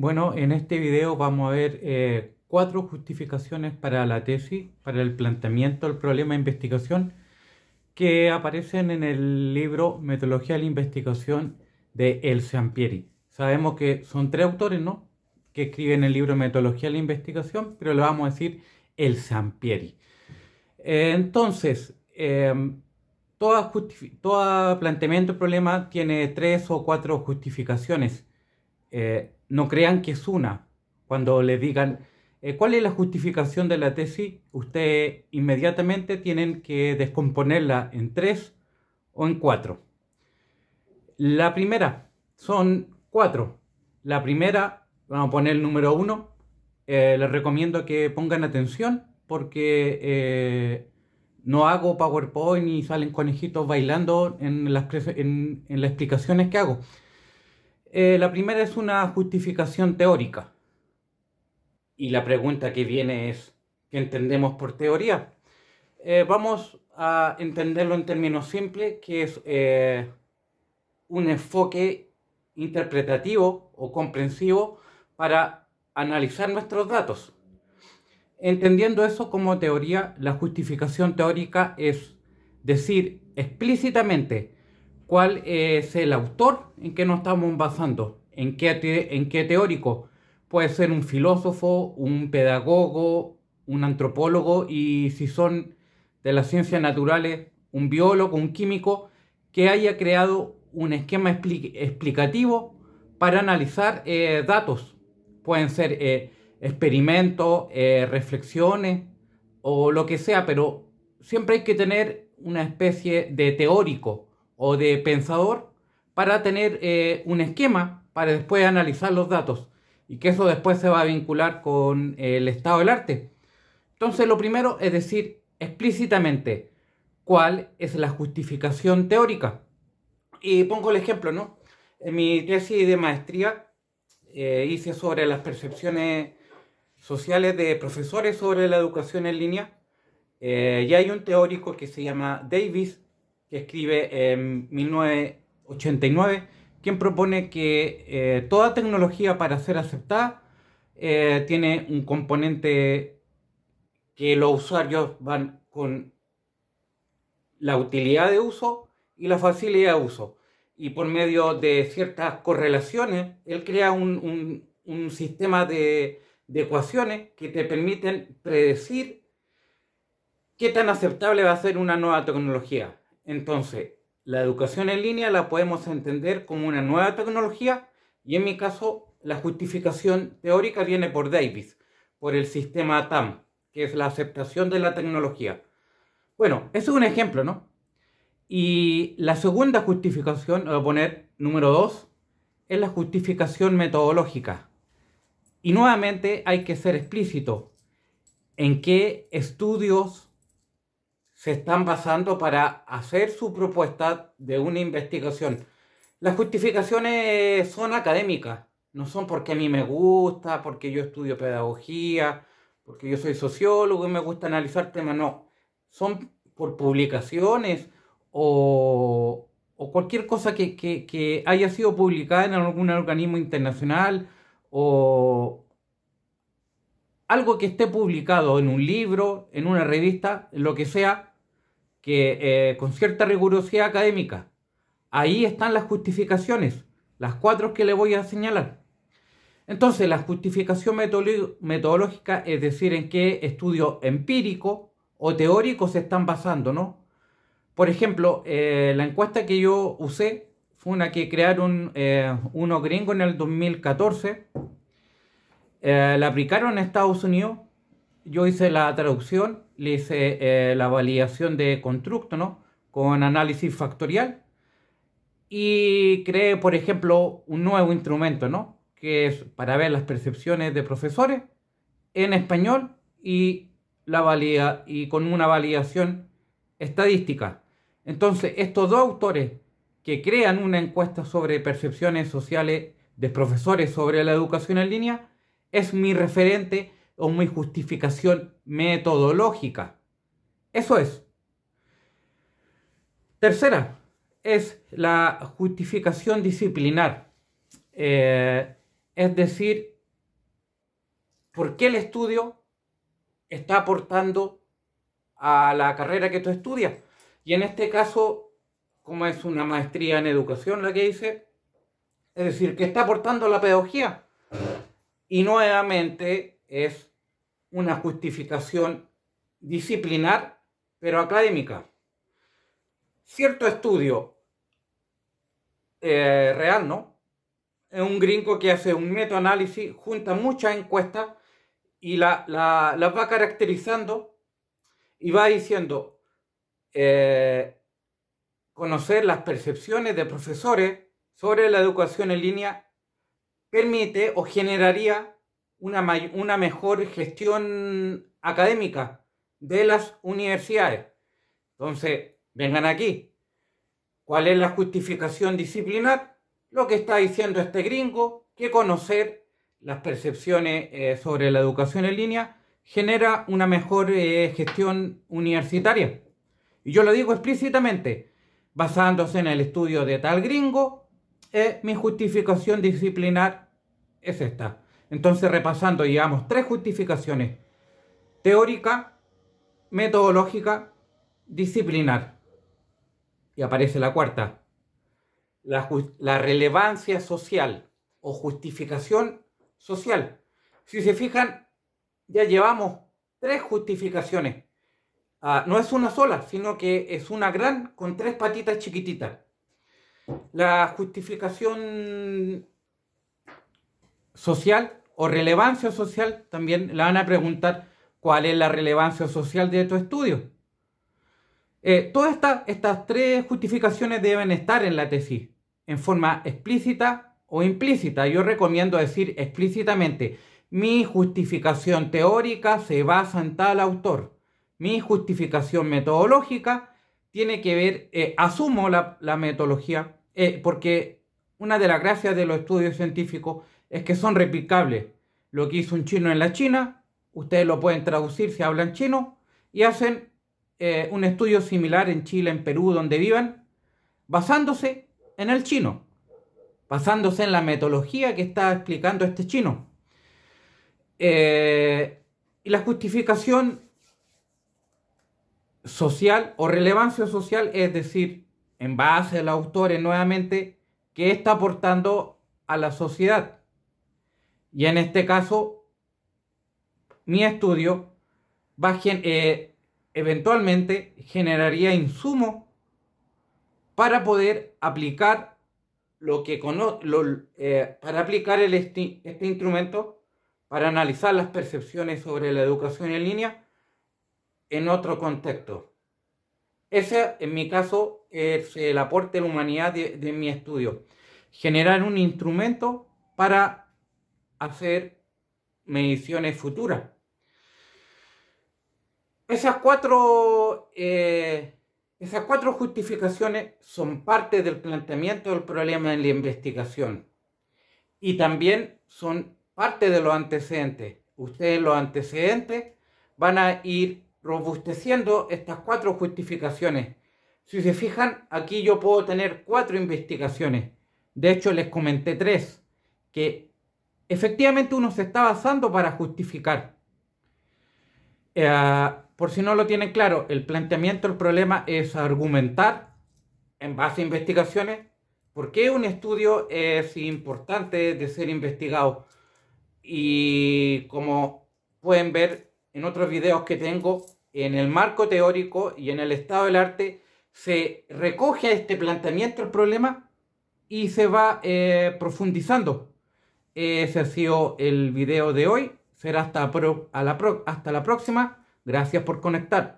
Bueno, en este video vamos a ver eh, cuatro justificaciones para la tesis, para el planteamiento del problema de investigación que aparecen en el libro Metodología de la Investigación de El Ampieri. Sabemos que son tres autores, ¿no? Que escriben el libro Metodología de la Investigación, pero le vamos a decir el sampieri eh, entonces, em, todo toda, planteamiento del problema tiene tres o cuatro justificaciones. Eh, no crean que es una. Cuando le digan, eh, ¿cuál es la justificación de la tesis? Ustedes inmediatamente tienen que descomponerla en tres o en cuatro. La primera, son cuatro. La primera, vamos a poner el número uno. Eh, les recomiendo que pongan atención porque eh, no hago PowerPoint y salen conejitos bailando en en las explicaciones que hago. Eh, la primera es una justificación teórica. Y la pregunta que viene es, ¿qué entendemos por teoría? Eh, vamos a entenderlo en términos simples, que es eh, un enfoque interpretativo o comprensivo para analizar nuestros datos. Entendiendo eso como teoría, la justificación teórica es decir explícitamente cuál es el autor en que nos estamos basando, en qué, en qué teórico. Puede ser un filósofo, un pedagogo, un antropólogo y si son de las ciencias naturales, un biólogo, un químico, que haya creado un esquema explicativo para analizar eh, datos. Pueden ser eh, experimentos, eh, reflexiones o lo que sea, pero siempre hay que tener una especie de teórico o de pensador para tener eh, un esquema para después analizar los datos y que eso después se va a vincular con el estado del arte. Entonces lo primero es decir explícitamente cuál es la justificación teórica. Y pongo el ejemplo, ¿no? En mi tesis de maestría eh, hice sobre las percepciones sociales de profesores sobre la educación en línea. Eh, y hay un teórico que se llama Davis, que escribe en 1989, quien propone que eh, toda tecnología para ser aceptada eh, tiene un componente que los usuarios van con la utilidad de uso y la facilidad de uso. Y por medio de ciertas correlaciones, él crea un, un, un sistema de, de ecuaciones que te permiten predecir qué tan aceptable va a ser una nueva tecnología. Entonces, la educación en línea la podemos entender como una nueva tecnología y en mi caso la justificación teórica viene por Davis, por el sistema TAM, que es la aceptación de la tecnología. Bueno, eso es un ejemplo, ¿no? Y la segunda justificación, voy a poner número dos, es la justificación metodológica. Y nuevamente hay que ser explícito en qué estudios se están basando para hacer su propuesta de una investigación. Las justificaciones son académicas, no son porque a mí me gusta, porque yo estudio pedagogía, porque yo soy sociólogo y me gusta analizar temas, no. Son por publicaciones o, cualquier cosa que, haya sido publicada en algún organismo internacional o, algo que esté publicado en un libro, en una revista, en lo que sea, que eh, con cierta rigurosidad académica. Ahí están las justificaciones, las cuatro que le voy a señalar. Entonces, la justificación metodológica, es decir, en qué estudio empírico o teórico se están basando, ¿no? Por ejemplo, eh, la encuesta que yo usé fue una que crearon eh, unos gringos en el 2014. la aplicaron en Estados Unidos. Yo hice la traducción le hice eh, la validación de constructo, ¿no? Con análisis factorial. Y creé, por ejemplo, un nuevo instrumento, ¿no? Que es para ver las percepciones de profesores en español y, la y con una validación estadística. Entonces, estos dos autores que crean una encuesta sobre percepciones sociales de profesores sobre la educación en línea es mi referente o mi justificación metodológica. Eso es. Tercera es la justificación disciplinar. Eh, es decir, ¿por qué el estudio está aportando a la carrera que tú estudias? Y en este caso, como es una maestría en educación la que hice, es decir, que está aportando la pedagogía. Y nuevamente es una justificación disciplinar, pero académica. Cierto estudio eh, real, ¿no? Es un gringo que hace un meta junta muchas encuestas y las la, va caracterizando y va diciendo eh, conocer las percepciones de profesores sobre la educación en línea permite o generaría una, mejor gestión académica de las universidades. Entonces, vengan aquí. ¿Cuál es la justificación disciplinar? Lo que está diciendo este gringo, que conocer las percepciones eh, sobre la educación en línea genera una mejor eh, gestión universitaria. Y yo lo digo explícitamente, basándose en el estudio de tal gringo, eh, mi justificación disciplinar es esta. Entonces, repasando, llevamos tres justificaciones. Teórica, metodológica, disciplinar. Y aparece la cuarta. La, relevancia social o justificación social. Si se fijan, ya llevamos tres justificaciones. Ah, no es una sola, sino que es una gran con tres patitas chiquititas. La justificación social o relevancia social, también le van a preguntar cuál es la relevancia social de tu estudio. Eh, todas estas tres justificaciones deben estar en la tesis, en forma explícita o implícita. Yo recomiendo decir explícitamente, mi justificación teórica se basa en tal autor. Mi justificación metodológica tiene que ver, eh, asumo la, metodología, eh, porque una de las gracias de los estudios científicos es que son replicables. Lo que hizo un chino en la China, ustedes lo pueden traducir si hablan chino y hacen eh, un estudio similar en Chile, en Perú, donde vivan, basándose en el chino, basándose en la metodología que está explicando este chino. Eh, y la justificación social o relevancia social es decir, en base a los autores nuevamente, que está aportando a la sociedad. Y en este caso, mi estudio eh, eventualmente generaría insumo para poder aplicar lo que eh, para aplicar el este, instrumento para analizar las percepciones sobre la educación en línea en otro contexto. Ese, en mi caso, es el aporte de la humanidad de mi estudio. Generar un instrumento para hacer mediciones futuras. Esas cuatro, eh, esas cuatro justificaciones son parte del planteamiento del problema en la investigación y también son parte de los antecedentes. Ustedes los antecedentes van a ir robusteciendo estas cuatro justificaciones. Si se fijan, aquí yo puedo tener cuatro investigaciones. De hecho, les comenté tres, que efectivamente uno se está basando para justificar. Eh, por si no lo tienen claro, el planteamiento, el problema es argumentar en base a investigaciones por qué un estudio es importante de ser investigado. Y como pueden ver en otros videos que tengo, en el marco teórico y en el estado del arte se recoge este planteamiento, el problema, y se va eh, profundizando. Ese ha sido el video de hoy. Será hasta, a hasta la próxima. Gracias por conectar.